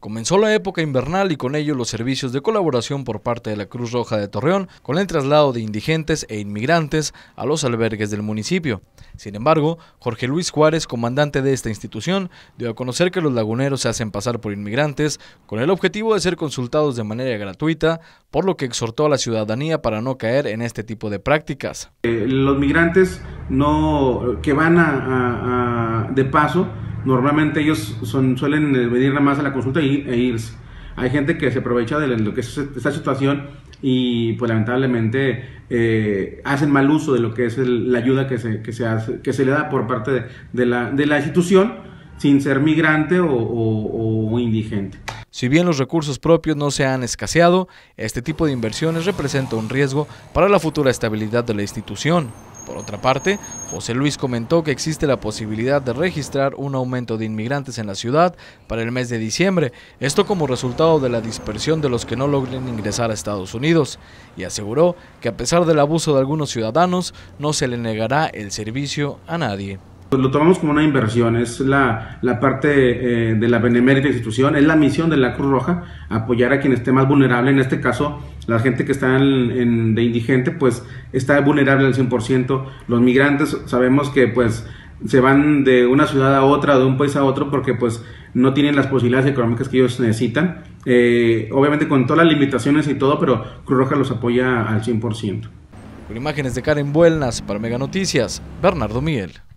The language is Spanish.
Comenzó la época invernal y con ello los servicios de colaboración por parte de la Cruz Roja de Torreón con el traslado de indigentes e inmigrantes a los albergues del municipio. Sin embargo, Jorge Luis Juárez, comandante de esta institución, dio a conocer que los laguneros se hacen pasar por inmigrantes con el objetivo de ser consultados de manera gratuita, por lo que exhortó a la ciudadanía para no caer en este tipo de prácticas. Eh, los migrantes no, que van de paso Normalmente ellos son, suelen eh, venir nada más a la consulta e irse. Hay gente que se aprovecha de lo que es esta situación y pues lamentablemente eh, hacen mal uso de lo que es la ayuda que se, que se, que se le da por parte de, la, de la, institución sin ser migrante o, o indigente. Si bien los recursos propios no se han escaseado, este tipo de inversiones representa un riesgo para la futura estabilidad de la institución. Por otra parte, José Luis comentó que existe la posibilidad de registrar un aumento de inmigrantes en la ciudad para el mes de diciembre, esto como resultado de la dispersión de los que no logren ingresar a Estados Unidos, y aseguró que a pesar del abuso de algunos ciudadanos, no se le negará el servicio a nadie. Pues, lo tomamos como una inversión, es la, la parte eh, de la benemérita institución, es la misión de la Cruz Roja, apoyar a quien esté más vulnerable, en este caso la gente que está de indigente, pues está vulnerable al 100%, los migrantes sabemos que pues se van de una ciudad a otra, de un país a otro, porque pues no tienen las posibilidades económicas que ellos necesitan, eh, obviamente con todas las limitaciones y todo, pero Cruz Roja los apoya al 100%. Con imágenes de Karen Buelnas para Mega Noticias, Bernardo Miguel.